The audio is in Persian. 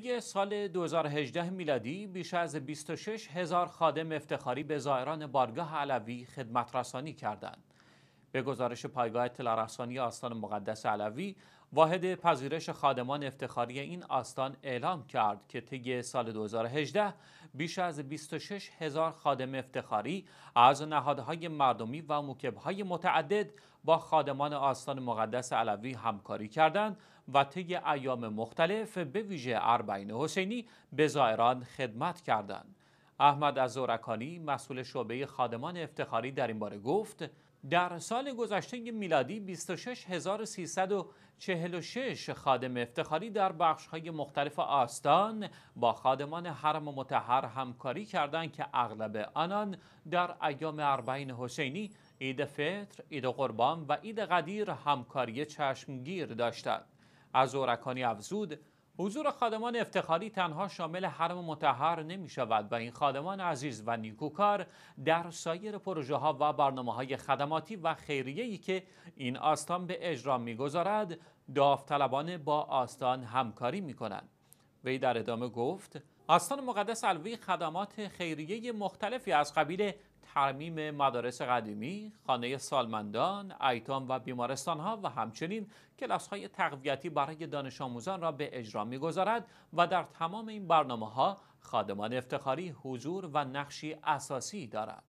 طی سال 2018 میلادی بیش از 26 هزار خادم افتخاری به زائران بارگاه علوی خدمت رسانی کردند. به گزارش پایگاه اطلاع رسانی آستان مقدس علوی واحد پذیرش خادمان افتخاری این آستان اعلام کرد که طی سال 2018 بیش از 26 هزار خادم افتخاری از نهادهای مردمی و موکبهای متعدد با خادمان آستان مقدس علوی همکاری کردند و طی ایام مختلف به ویژه اربعین حسینی به زائران خدمت کردند. احمد ازورکانی مسئول شعبه خادمان افتخاری در این باره گفت در سال گذشته میلادی 26346 خادم افتخاری در بخش‌های مختلف آستان با خادمان حرم و متحر همکاری کردند که اغلب آنان در ایام اربعین حسینی، عید فطر، عید قربان و عید قدیر همکاری چشمگیر داشتند. از افزود حضور خادمان افتخاری تنها شامل حرم متحر نمی شود و این خادمان عزیز و نیکوکار در سایر پروژه ها و برنامه های خدماتی و خیریهی که این آستان به اجرا می گذارد داوطلبانه با آستان همکاری می کنند. وی در ادامه گفت آستان مقدس علوی خدمات خیریه مختلفی از قبیل ترمیم مدارس قدیمی، خانه سالمندان، ایتام و بیمارستان ها و همچنین کلاس های تقویتی برای دانش آموزان را به اجرا میگذارد و در تمام این برنامه ها خادمان افتخاری حضور و نقشی اساسی دارد.